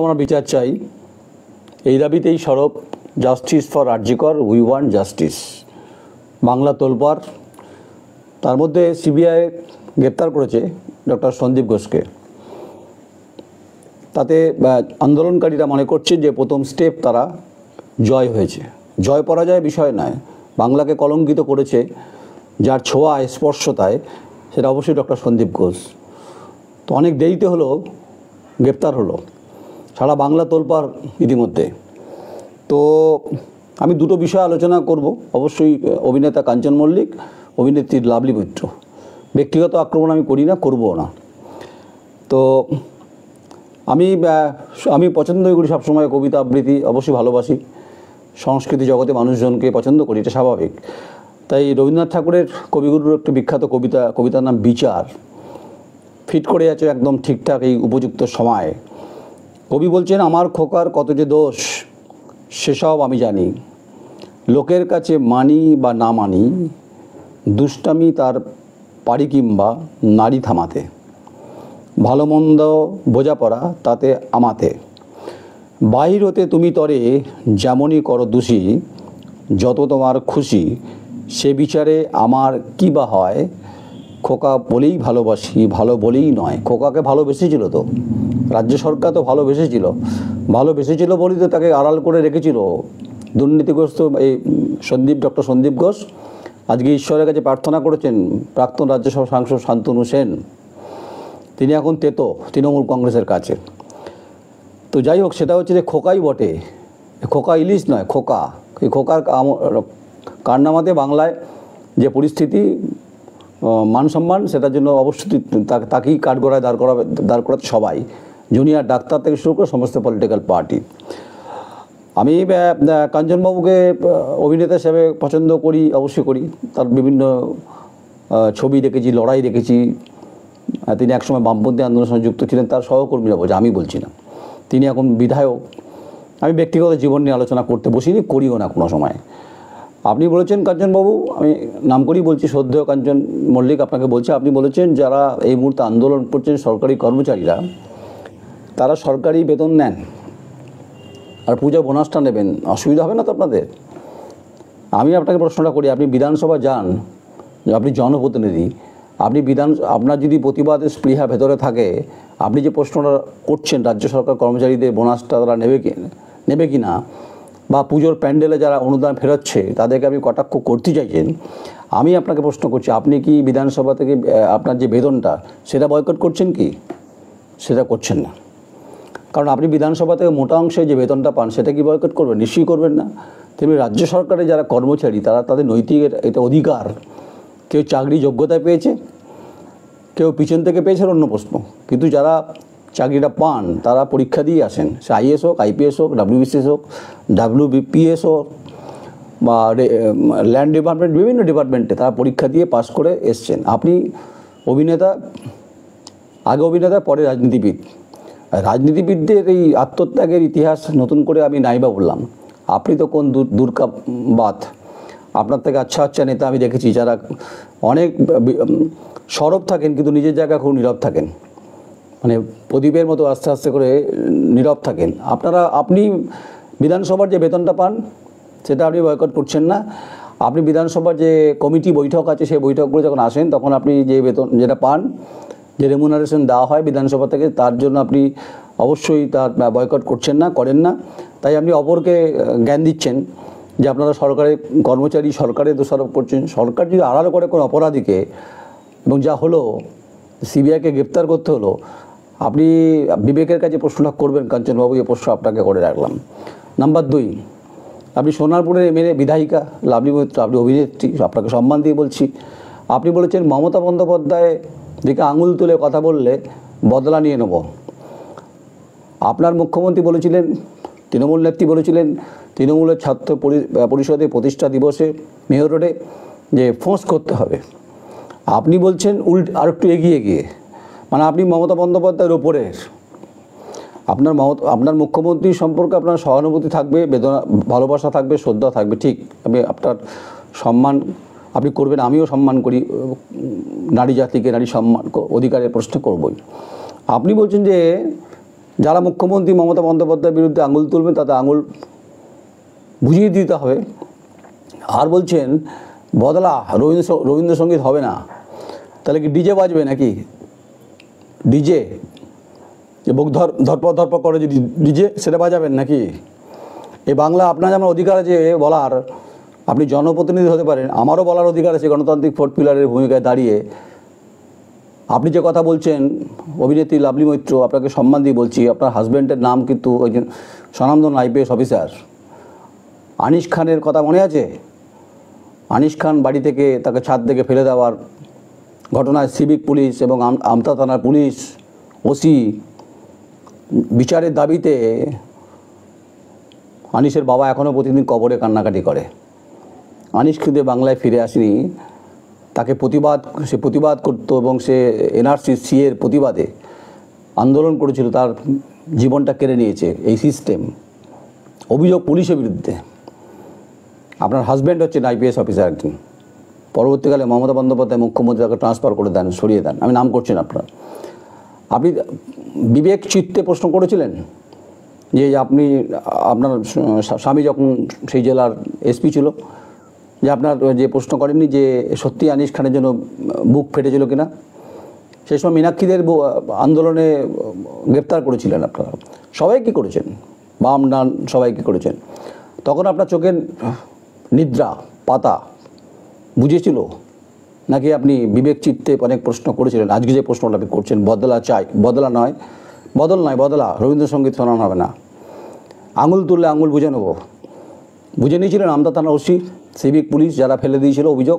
আমরা বিচার চাই এই দাবিতেই সরব justice for RG Kar we want justice Bangla তোলপার তার মধ্যে সিবিআই গ্রেপ্তার করেছে ডক্টর সন্দীপ ঘোষকে তাতে আন্দোলনকারীরা মনে করছে যে প্রথম স্টেপ তারা জয় হয়েছে জয় পরাজয় বিষয় নয় বাংলাকে কলঙ্কিত করেছে যার ছোঁয়ায় স্পর্শতায় সেটা অবশ্যই ডক্টর সন্দীপ ঘোষ তো অনেক দেরিতে হলো গ্রেপ্তার হলো সারা বাংলা তোলপার ইতিমধ্যে তো আমি দুটো বিষয় আলোচনা করব অবশ্যই অভিনেতা কাঞ্চন মল্লিক অভিনেত্রী লাভলি মিত্র ব্যক্তিগত আক্রমণ আমি করি না করবো না তো আমি আমি পছন্দই করি সবসময় কবিতা আবৃত্তি অবশ্যই ভালোবাসি সংস্কৃতি জগতে মানুষজনকে পছন্দ করি এটা স্বাভাবিক তাই রবীন্দ্রনাথ ঠাকুরের কবিগুরুর একটি বিখ্যাত কবিতা কবিতার নাম বিচার ফিট করে আছে একদম ঠিকঠাক এই উপযুক্ত সময় কবি বলছেন আমার খোকার কত যে দোষ সেসব আমি জানি লোকের কাছে মানি বা না মানি দুষ্টামি তার পারি কিংবা নারী থামাতে ভালো মন্দ বোঝাপড়া তাতে আমাতে বাহির হতে তুমি তরে যেমনই করো দোষী যত তোমার খুশি সে বিচারে আমার কী বা হয় খোকা বলেই ভালোবাসি ভালো বলেই নয় খোকাকে ভালোবেসেছিল তো রাজ্য সরকার তো ভালোবেসেছিল ভালোবেসেছিল বলেই তো তাকে আড়াল করে রেখেছিল দুর্নীতিগ্রস্ত এই সন্দীপ ডক্টর সন্দীপ ঘোষ আজকে ঈশ্বরের কাছে প্রার্থনা করেছেন প্রাক্তন রাজ্যসভা সাংসদ শান্তনু সেন তিনি এখন তেতো তৃণমূল কংগ্রেসের কাছে তো যাই হোক সেটা হচ্ছে যে খোকাই বটে খোকা ইলিশ নয় খোকা এই খোকার কারনামাতে বাংলায় যে পরিস্থিতি মান সম্মান সেটার জন্য অবশ্যই তাকেই কাঠগড়ায় দাঁড় করা দাঁড় করা সবাই জুনিয়র ডাক্তার থেকে শুরু করে সমস্ত পলিটিক্যাল পার্টি আমি কাঞ্চনবাবুকে অভিনেতা হিসাবে পছন্দ করি অবশ্যই করি তার বিভিন্ন ছবি দেখেছি লড়াই দেখেছি তিনি একসময় বামপন্থী আন্দোলনের সঙ্গে যুক্ত ছিলেন তার সহকর্মীরা বলছে আমি বলছি না তিনি এখন বিধায়ক আমি ব্যক্তিগত জীবন নিয়ে আলোচনা করতে বসিনি করিও না কোনো সময় আপনি বলেছেন কাঞ্চনবাবু আমি নাম করেই বলছি শ্রদ্ধেয় কাঞ্চন মল্লিক আপনাকে বলছি আপনি বলেছেন যারা এই মুহূর্তে আন্দোলন করছেন সরকারি কর্মচারীরা তারা সরকারি বেতন নেন আর পূজা বোনাসটা নেবেন অসুবিধা হবে না তো আপনাদের আমি আপনাকে প্রশ্নটা করি আপনি বিধানসভা যান আপনি জনপ্রতিনিধি আপনি বিধান আপনার যদি প্রতিবাদের স্পৃহা ভেতরে থাকে আপনি যে প্রশ্নটা করছেন রাজ্য সরকার কর্মচারীদের বোনাসটা তারা নেবে কি নেবে কি না বা পুজোর প্যান্ডেলে যারা অনুদান ফেরাচ্ছে তাদেরকে আপনি কটাক্ষ করতে চাইছেন আমি আপনাকে প্রশ্ন করছি আপনি কি বিধানসভা থেকে আপনার যে বেতনটা সেটা বয়কট করছেন কি সেটা করছেন না কারণ আপনি বিধানসভা থেকে মোটা অংশে যে বেতনটা পান সেটা কি বয়কট করবেন নিশ্চয়ই করবেন না তেমনি রাজ্য সরকারের যারা কর্মচারী তারা তাদের নৈতিক এটা অধিকার কেউ চাকরি যোগ্যতায় পেয়েছে কেউ পিছন থেকে পেয়েছেন অন্য প্রশ্ন কিন্তু যারা চাকরিটা পান তারা পরীক্ষা দিয়ে আসেন সে আইএস হোক আইপিএস হোক ডাব্লিউবিসিএস হোক ডাব্লিউবিপিএস হোক বা ল্যান্ড ডিপার্টমেন্ট বিভিন্ন ডিপার্টমেন্টে তারা পরীক্ষা দিয়ে পাশ করে এসছেন আপনি অভিনেতা আগে অভিনেতা পরে রাজনীতিবিদ রাজনীতিবিদদের এই আত্মত্যাগের ইতিহাস নতুন করে আমি নাই বা বললাম আপনি তো কোন দুর্কা বাত আপনার থেকে আচ্ছা আচ্ছা নেতা আমি দেখেছি যারা অনেক সরব থাকেন কিন্তু নিজের জায়গা খুব নীরব থাকেন মানে প্রদীপের মতো আস্তে আস্তে করে নীরব থাকেন আপনারা আপনি বিধানসভার যে বেতনটা পান সেটা আপনি বয়কট করছেন না আপনি বিধানসভার যে কমিটি বৈঠক আছে সেই বৈঠকগুলো যখন আসেন তখন আপনি যে বেতন যেটা পান যে রেমুনারেশন দেওয়া হয় বিধানসভা থেকে তার জন্য আপনি অবশ্যই তার বয়কট করছেন না করেন না তাই আপনি অপরকে জ্ঞান দিচ্ছেন যে আপনারা সরকারের কর্মচারী সরকারে দোষারোপ করছেন সরকার যদি আড়াল করে কোনো অপরাধীকে এবং যা হলো সিবিআইকে গ্রেপ্তার করতে হলো আপনি বিবেকের কাছে প্রশ্নটা করবেন কাঞ্চনবাবু এই প্রশ্ন আপনাকে করে রাখলাম নাম্বার দুই আপনি সোনারপুরের এমএলএ বিধায়িকা লাভলি মৈত্র আপনি অভিনেত্রী আপনাকে সম্মান দিয়ে বলছি আপনি বলেছেন মমতা বন্দ্যোপাধ্যায় দিকে আঙুল তুলে কথা বললে বদলা নিয়ে নেব আপনার মুখ্যমন্ত্রী বলেছিলেন তৃণমূল নেত্রী বলেছিলেন তৃণমূলের ছাত্র পরিষদের প্রতিষ্ঠা দিবসে মেয়র রোডে যে ফোঁস করতে হবে আপনি বলছেন উল্ট আর একটু এগিয়ে গিয়ে মানে আপনি মমতা বন্দ্যোপাধ্যায়ের ওপরে আপনার মমতা আপনার মুখ্যমন্ত্রী সম্পর্কে আপনার সহানুভূতি থাকবে বেদনা ভালোবাসা থাকবে শ্রদ্ধা থাকবে ঠিক আমি আপনার সম্মান আপনি করবেন আমিও সম্মান করি নারী জাতিকে নারী সম্মান অধিকারের প্রশ্ন করবই আপনি বলছেন যে যারা মুখ্যমন্ত্রী মমতা বন্দ্যোপাধ্যায়ের বিরুদ্ধে আঙুল তুলবেন তাতে আঙুল বুঝিয়ে দিতে হবে আর বলছেন বদলা রবীন্দ্র রবীন্দ্রসঙ্গীত হবে না তাহলে কি ডিজে বাজবে নাকি ডিজে বুক ধর ধরপ ধরপ করে যদি ডিজে সেটা বাজাবেন নাকি এই বাংলা আপনার আমার অধিকার আছে বলার আপনি জনপ্রতিনিধি হতে পারেন আমারও বলার অধিকার আছে গণতান্ত্রিক ফোর্থ পিলারের ভূমিকায় দাঁড়িয়ে আপনি যে কথা বলছেন অভিনেত্রী লাভলি মৈত্র আপনাকে সম্মান দিয়ে বলছি আপনার হাজব্যান্ডের নাম কিন্তু একজন স্বনামধন আইপিএস অফিসার আনিস খানের কথা মনে আছে আনিস খান বাড়ি থেকে তাকে ছাদ থেকে ফেলে দেওয়ার ঘটনায় সিভিক পুলিশ এবং আমতা থানার পুলিশ ওসি বিচারের দাবিতে আনিসের বাবা এখনও প্রতিদিন কবরে কান্নাকাটি করে আনিস খিদে বাংলায় ফিরে আসেনি তাকে প্রতিবাদ সে প্রতিবাদ করত এবং সে এনআরসি সিএর প্রতিবাদে আন্দোলন করেছিল তার জীবনটা কেড়ে নিয়েছে এই সিস্টেম অভিযোগ পুলিশের বিরুদ্ধে আপনার হাজব্যান্ড হচ্ছেন আইপিএস অফিসার একজন পরবর্তীকালে মমতা বন্দ্যোপাধ্যায় মুখ্যমন্ত্রী তাকে ট্রান্সফার করে দেন সরিয়ে দেন আমি নাম করছি না আপনার আপনি বিবেক চিত্তে প্রশ্ন করেছিলেন যে আপনি আপনার স্বামী যখন সেই জেলার এসপি ছিল যে আপনার যে প্রশ্ন করেননি যে সত্যি আনিস খানের জন্য বুক ফেটেছিল কিনা সেই সময় মীনাক্ষীদের আন্দোলনে গ্রেপ্তার করেছিলেন আপনারা সবাই কী করেছেন বাম ডান সবাই কী করেছেন তখন আপনার চোখের নিদ্রা পাতা বুঝেছিল নাকি আপনি বিবেক চিত্তে অনেক প্রশ্ন করেছিলেন আজকে যে প্রশ্নটা আপনি করছেন বদলা চাই বদলা নয় বদল নয় বদলা রবীন্দ্রসঙ্গীত শোনানো হবে না আঙুল তুললে আঙুল বুঝে নেব বুঝে নিয়েছিলেন আমদা থানা ওসি সিভিক পুলিশ যারা ফেলে দিয়েছিল অভিযোগ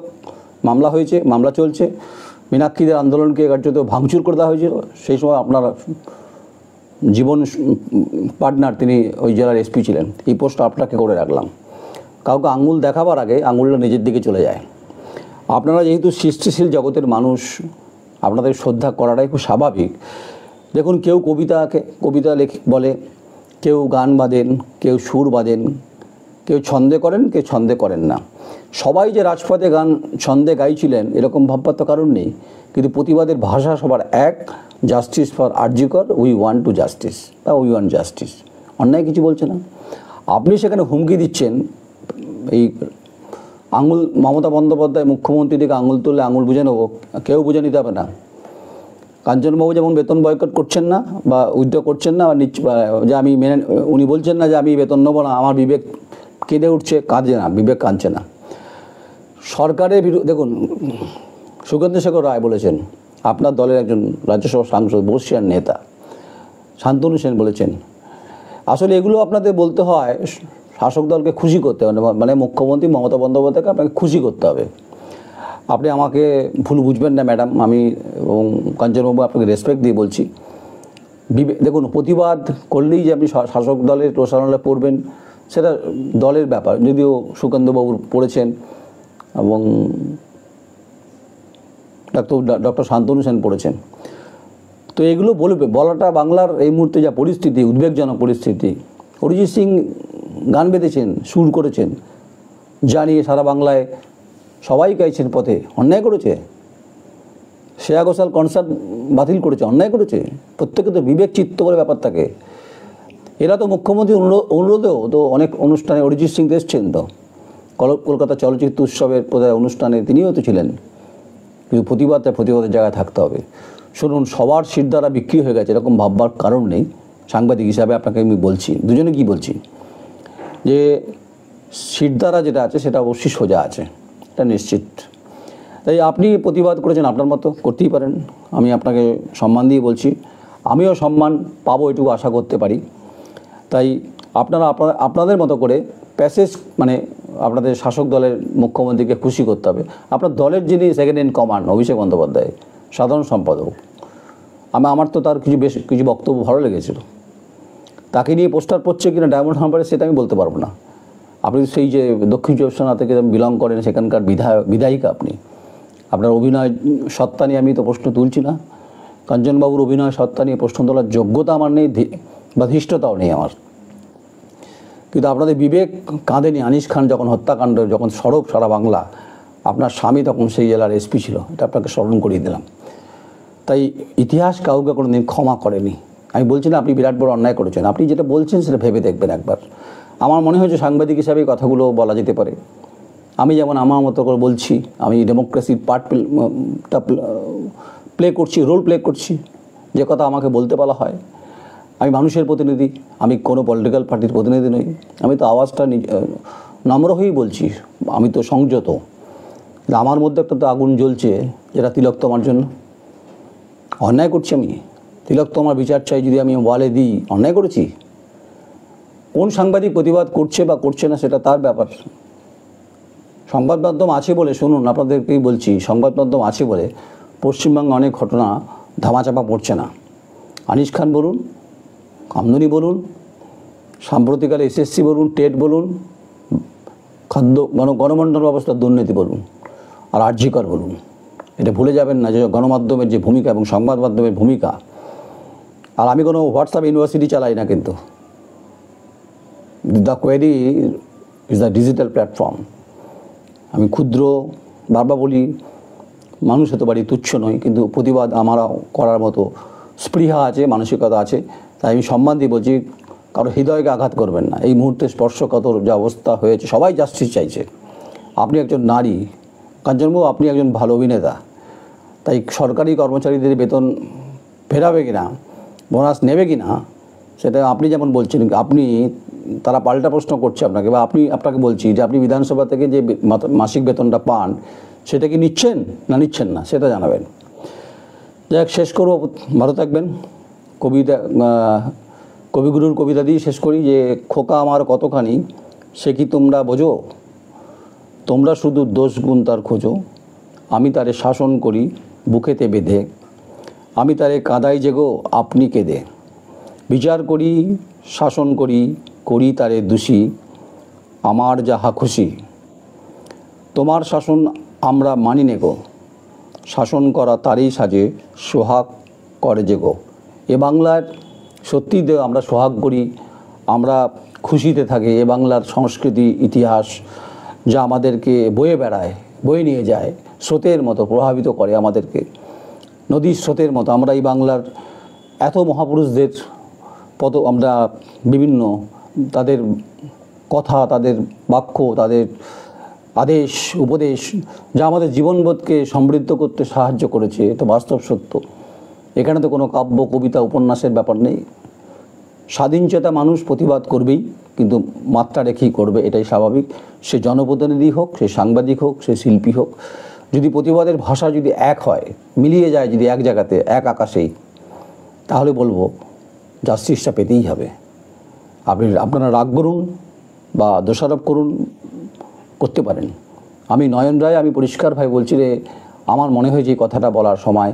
মামলা হয়েছে মামলা চলছে মীনাক্ষীদের আন্দোলনকে কার্যত ভাঙচুর করে দেওয়া হয়েছিল সেই সময় আপনার জীবন পার্টনার তিনি ওই জেলার এসপি ছিলেন এই পোস্টটা আপনাকে করে রাখলাম কাউকে আঙুল দেখাবার আগে আঙুলটা নিজের দিকে চলে যায় আপনারা যেহেতু সৃষ্টিশীল জগতের মানুষ আপনাদের শ্রদ্ধা করাটাই খুব স্বাভাবিক দেখুন কেউ কবিতাকে কবিতা লেখ বলে কেউ গান বাঁধেন কেউ সুর বাঁধেন কেউ ছন্দে করেন কেউ ছন্দে করেন না সবাই যে রাজপথে গান ছন্দে গাইছিলেন এরকম ভাববার তো কারণ নেই কিন্তু প্রতিবাদের ভাষা সবার এক justice for RG Kar we want justice বা উই ওয়ান জাস্টিস অন্যায় কিছু বলছে না আপনি সেখানে হুমকি দিচ্ছেন এই আঙুল মমতা বন্দ্যোপাধ্যায় মুখ্যমন্ত্রী থেকে আঙুল তুলে আঙুল বুঝে নেবো কেউ বুঝে নিতে হবে না কাঞ্চনবাবু যেমন বেতন বয়কট করছেন না বা উদ্যোগ করছেন না যে আমি মেনে উনি বলছেন না যে আমি বেতন নেবো না আমার বিবেক কেঁদে উঠছে কাঁদে না বিবেক কাঁদছে না সরকারের বিরুদ্ধে দেখুন শেখর রায় বলেছেন আপনার দলের একজন রাজ্যসভা সাংসদ বসিয়ার নেতা শান্তনু সেন বলেছেন আসলে এগুলো আপনাদের বলতে হয় শাসক দলকে খুশি করতে হবে মানে-, মানে মুখ্যমন্ত্রী মমতা বন্দ্যোপাধ্যায়কে আপনাকে খুশি করতে হবে আপনি আমাকে ভুল বুঝবেন না ম্যাডাম আমি এবং কাঞ্চনবাবু আপনাকে রেসপেক্ট দিয়ে বলছি দেখুন প্রতিবাদ করলেই যে আপনি শাসক দলের প্রসারণে পড়বেন সেটা দলের ব্যাপার যদিও সুকান্তবাবু পড়েছেন এবং ডাক্তার ডক্টর শান্তনু সেন পড়েছেন তো এগুলো বলবে বলাটা বাংলার এই মুহূর্তে যা পরিস্থিতি উদ্বেগজনক পরিস্থিতি অরিজিৎ সিং গান বেঁধেছেন সুর করেছেন জানিয়ে সারা বাংলায় সবাই গাইছেন পথে অন্যায় করেছে শ্রেয়া ঘোষাল কনসার্ট বাতিল করেছে অন্যায় করেছে প্রত্যেকে তো বিবেক চিত্ত করে ব্যাপার থাকে এরা তো মুখ্যমন্ত্রী অনুরোধেও তো অনেক অনুষ্ঠানে অরিজিৎ সিং তো এসছেন তো কলকাতা চলচ্চিত্র উৎসবের প্রধান অনুষ্ঠানে তিনিও তো ছিলেন কিন্তু তার প্রতিবাদের জায়গায় থাকতে হবে শুনুন সবার শিরদারা বিক্রি হয়ে গেছে এরকম ভাববার কারণ নেই সাংবাদিক হিসাবে আপনাকে আমি বলছি দুজনে কি বলছি যে দ্বারা যেটা আছে সেটা অবশ্যই সোজা আছে এটা নিশ্চিত তাই আপনি প্রতিবাদ করেছেন আপনার মতো করতেই পারেন আমি আপনাকে সম্মান দিয়ে বলছি আমিও সম্মান পাবো এটুকু আশা করতে পারি তাই আপনারা আপনাদের মতো করে প্যাসেজ মানে আপনাদের শাসক দলের মুখ্যমন্ত্রীকে খুশি করতে হবে আপনার দলের যিনি second in command Abhishek Bandyopadhyay সাধারণ সম্পাদক আমি আমার তো তার কিছু বেশ কিছু বক্তব্য ভালো লেগেছিলো তাকে নিয়ে পোস্টার পড়ছে কিনা ডায়মন্ড হাম্পারে সেটা আমি বলতে পারবো না আপনি সেই যে দক্ষিণ চব্বিশ পরগনা থেকে বিলং করেন সেখানকার বিধায়ক বিধায়িকা আপনি আপনার অভিনয় সত্তা নিয়ে আমি তো প্রশ্ন তুলছি না কাঞ্চনবাবুর অভিনয় সত্তা নিয়ে প্রশ্ন তোলার যোগ্যতা আমার নেই বা ধৃষ্টতাও নেই আমার কিন্তু আপনাদের বিবেক কাঁদেনি আনিস খান যখন হত্যাকাণ্ড যখন সড়ক সারা বাংলা আপনার স্বামী তখন সেই জেলার এসপি ছিল এটা আপনাকে স্মরণ করিয়ে দিলাম তাই ইতিহাস কাউকে কোনো দিন ক্ষমা করেনি আমি বলছি না আপনি বিরাট বড় অন্যায় করেছেন আপনি যেটা বলছেন সেটা ভেবে দেখবেন একবার আমার মনে হয় যে সাংবাদিক হিসাবে কথাগুলো বলা যেতে পারে আমি যেমন আমার মতো করে বলছি আমি ডেমোক্রেসির পার্টটা প্লে করছি রোল প্লে করছি যে কথা আমাকে বলতে বলা হয় আমি মানুষের প্রতিনিধি আমি কোনো পলিটিক্যাল পার্টির প্রতিনিধি নই আমি তো আওয়াজটা নম্র হয়েই বলছি আমি তো সংযত আমার মধ্যে একটা তো আগুন জ্বলছে যেটা তিলক তোমার জন্য অন্যায় করছি আমি তিলক তো আমার বিচার চাই যদি আমি ওয়ালে দিই অন্যায় করেছি কোন সাংবাদিক প্রতিবাদ করছে বা করছে না সেটা তার ব্যাপার সংবাদ মাধ্যম আছে বলে শুনুন আপনাদেরকেই বলছি সংবাদ মাধ্যম আছে বলে পশ্চিমবঙ্গে অনেক ঘটনা ধামাচাপা পড়ছে না আনিস খান বলুন কামদুনি বলুন সাম্প্রতিককালে এসএসসি বলুন টেট বলুন খাদ্য গণ গণমণ্ডল ব্যবস্থার দুর্নীতি বলুন আর আর্যিকর বলুন এটা ভুলে যাবেন না যে গণমাধ্যমের যে ভূমিকা এবং সংবাদ মাধ্যমের ভূমিকা আর আমি কোনো হোয়াটসঅ্যাপ ইউনিভার্সিটি চালাই না কিন্তু the query is the digital platform আমি ক্ষুদ্র বারবার বলি মানুষ হতে পারি তুচ্ছ নয় কিন্তু প্রতিবাদ আমারা করার মতো স্পৃহা আছে মানসিকতা আছে তাই আমি সম্মান দিয়ে বলছি কারো হৃদয়কে আঘাত করবেন না এই মুহূর্তে স্পর্শকাতর যে অবস্থা হয়েছে সবাই জাস্টিস চাইছে আপনি একজন নারী কাঞ্চনবাবু আপনি একজন ভালো অভিনেতা তাই সরকারি কর্মচারীদের বেতন ফেরাবে কিনা বোনাস নেবে কি না সেটা আপনি যেমন বলছেন আপনি তারা পাল্টা প্রশ্ন করছে আপনাকে বা আপনি আপনাকে বলছি যে আপনি বিধানসভা থেকে যে মাসিক বেতনটা পান সেটা কি নিচ্ছেন না নিচ্ছেন না সেটা জানাবেন যাই শেষ করবো ভালো থাকবেন কবিতা কবিগুরুর কবিতা দিয়ে শেষ করি যে খোকা আমার কতখানি সে কি তোমরা বোঝো তোমরা শুধু দোষ গুণ তার খোঁজো আমি তারে শাসন করি বুকেতে বেঁধে আমি তারে কাঁদাই জেগো আপনি কেঁদে বিচার করি শাসন করি করি তারে দোষী আমার যাহা খুশি তোমার শাসন আমরা মানি নেগো শাসন করা তারই সাজে সোহাগ করে যে গো এ বাংলার সত্যি আমরা সোহাগ করি আমরা খুশিতে থাকি এ বাংলার সংস্কৃতি ইতিহাস যা আমাদেরকে বয়ে বেড়ায় বয়ে নিয়ে যায় স্রোতের মতো প্রভাবিত করে আমাদেরকে নদীর স্রোতের মতো আমরা এই বাংলার এত মহাপুরুষদের পদ আমরা বিভিন্ন তাদের কথা তাদের বাক্য তাদের আদেশ উপদেশ যা আমাদের জীবনবোধকে সমৃদ্ধ করতে সাহায্য করেছে এটা বাস্তব সত্য এখানে তো কোনো কাব্য কবিতা উপন্যাসের ব্যাপার নেই স্বাধীনচেতা মানুষ প্রতিবাদ করবেই কিন্তু মাত্রা রেখেই করবে এটাই স্বাভাবিক সে জনপ্রতিনিধি হোক সে সাংবাদিক হোক সে শিল্পী হোক যদি প্রতিবাদের ভাষা যদি এক হয় মিলিয়ে যায় যদি এক জায়গাতে এক আকাশেই তাহলে বলবো জাস্টিসটা পেতেই হবে আপনি আপনারা রাগ করুন বা দোষারোপ করুন করতে পারেন আমি নয়ন রায় আমি পরিষ্কার ভাই বলছি রে আমার মনে হয়েছে এই কথাটা বলার সময়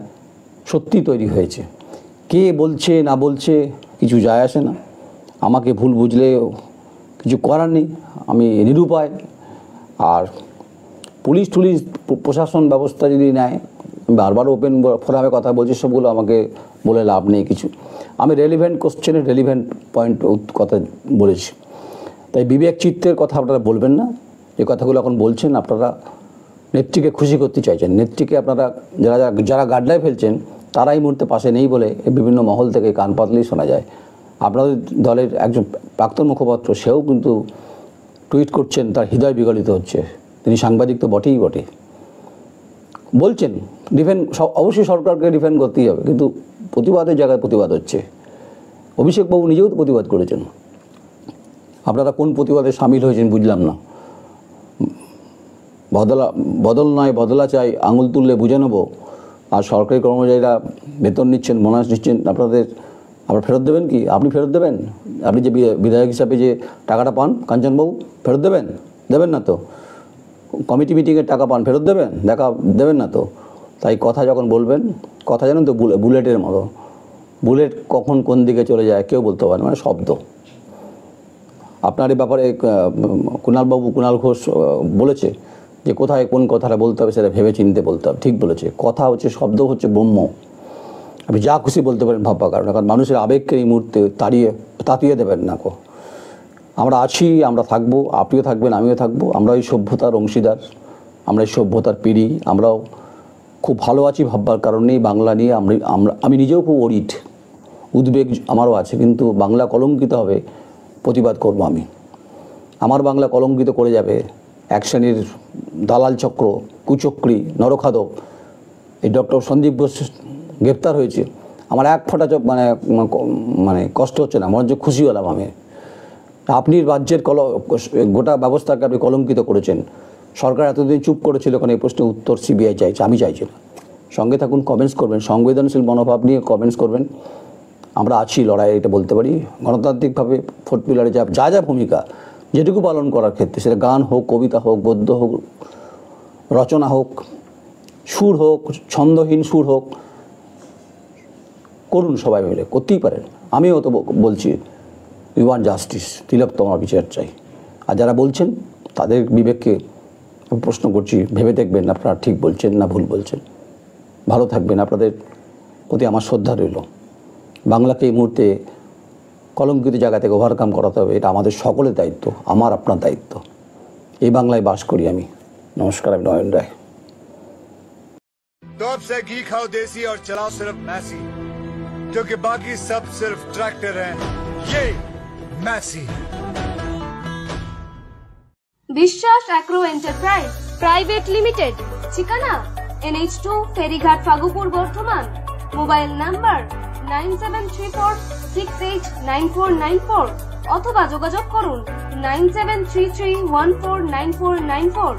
সত্যি তৈরি হয়েছে কে বলছে না বলছে কিছু যায় আসে না আমাকে ভুল বুঝলে কিছু করার নেই আমি নিরুপায় আর পুলিশ টুলিশ প্রশাসন ব্যবস্থা যদি নেয় বারবার ওপেন ফোরামে কথা বলছি সবগুলো আমাকে বলে লাভ নেই কিছু আমি রেলিভেন্ট কোশ্চেনের রেলিভেন্ট পয়েন্ট কথা বলেছি তাই বিবেক চিত্তের কথা আপনারা বলবেন না যে কথাগুলো এখন বলছেন আপনারা নেত্রীকে খুশি করতে চাইছেন নেত্রীকে আপনারা যারা যারা গাডলায় ফেলছেন তারা এই মুহূর্তে পাশে নেই বলে বিভিন্ন মহল থেকে কান পাতলেই শোনা যায় আপনাদের দলের একজন প্রাক্তন মুখপাত্র সেও কিন্তু টুইট করছেন তার হৃদয় বিগলিত হচ্ছে তিনি সাংবাদিক তো বটেই বটে বলছেন ডিফেন্ড অবশ্যই সরকারকে ডিফেন্ড করতেই হবে কিন্তু প্রতিবাদের জায়গায় প্রতিবাদ হচ্ছে অভিষেকবাবু নিজেও তো প্রতিবাদ করেছেন আপনারা কোন প্রতিবাদে সামিল হয়েছেন বুঝলাম না বদলা বদল নয় বদলা চাই আঙুল তুললে বুঝে নেব আর সরকারি কর্মচারীরা বেতন নিচ্ছেন মোনাস নিচ্ছেন আপনাদের আবার ফেরত দেবেন কি আপনি ফেরত দেবেন আপনি যে বিধায়ক হিসাবে যে টাকাটা পান কাঞ্চনবাবু ফেরত দেবেন দেবেন না তো কমিটি মিটিংয়ের টাকা পান ফেরত দেবেন দেখা দেবেন না তো তাই কথা যখন বলবেন কথা জানেন তো বুলেটের মতো বুলেট কখন কোন দিকে চলে যায় কেউ বলতে পারে মানে শব্দ আপনার এই ব্যাপারে কুণালবাবু কুণাল ঘোষ বলেছে যে কোথায় কোন কথাটা বলতে হবে সেটা ভেবে চিনতে বলতে হবে ঠিক বলেছে কথা হচ্ছে শব্দ হচ্ছে ব্রহ্ম আপনি যা খুশি বলতে পারেন ভাববার কারণ কারণ মানুষের আবেগকে এই মুহূর্তে তাড়িয়ে তাতিয়ে দেবেন না কো আমরা আছি আমরা থাকবো আপনিও থাকবেন আমিও থাকবো আমরা এই সভ্যতার অংশীদার আমরা এই সভ্যতার পিড়ি আমরাও খুব ভালো আছি ভাববার কারণেই বাংলা নিয়ে আমি আমরা আমি নিজেও খুব অরিট উদ্বেগ আমারও আছে কিন্তু বাংলা কলঙ্কিত হবে প্রতিবাদ করব আমি আমার বাংলা কলঙ্কিত করে যাবে এক শ্রেণীর দালাল চক্র কুচক্রি নরখাদব এই ডক্টর সন্দীপ বোস গ্রেপ্তার হয়েছে আমার এক ফোঁটা চোখ মানে মানে কষ্ট হচ্ছে না আমার হচ্ছে খুশি হলাম আমি আপনি রাজ্যের কল গোটা ব্যবস্থাকে আপনি কলঙ্কিত করেছেন সরকার এতদিন চুপ করেছিল কারণ এই প্রশ্নের উত্তর সিবিআই চাইছে আমি চাইছি না সঙ্গে থাকুন কমেন্টস করবেন সংবেদনশীল মনোভাব নিয়ে কমেন্টস করবেন আমরা আছি লড়াই এটা বলতে পারি গণতান্ত্রিকভাবে ফোর্ট পিলারে যা যা যা ভূমিকা যেটুকু পালন করার ক্ষেত্রে সেটা গান হোক কবিতা হোক গদ্য হোক রচনা হোক সুর হোক ছন্দহীন সুর হোক করুন সবাই মিলে করতেই পারেন আমিও তো বলছি উই ওয়ান জাস্টিস তিলোত্তমা বিচার চাই আর যারা বলছেন তাদের বিবেককে প্রশ্ন করছি ভেবে দেখবেন আপনারা ঠিক বলছেন না ভুল বলছেন ভালো থাকবেন আপনাদের প্রতি আমার শ্রদ্ধা রইল বাংলাকে এই মুহূর্তে কলঙ্কিত জায়গা থেকে ওভারকাম করাতে হবে এটা আমাদের সকলের দায়িত্ব আমার আপনার দায়িত্ব এই বাংলায় বাস করি আমি নমস্কার আমি নয়ন রায় तो से घी खाओ देसी और चलाओ सिर्फ मैसी क्योंकि बाकी सब सिर्फ ट्रैक्टर हैं ये mercy. Vishwas Agro Enterprise Private Limited ঠিকানা NH2 ফেরিঘাট Fagupur Bardhaman mobile number nine seven three four six eight nine four nine four অথবা যোগাযোগ করুন nine seven three three one four nine four nine four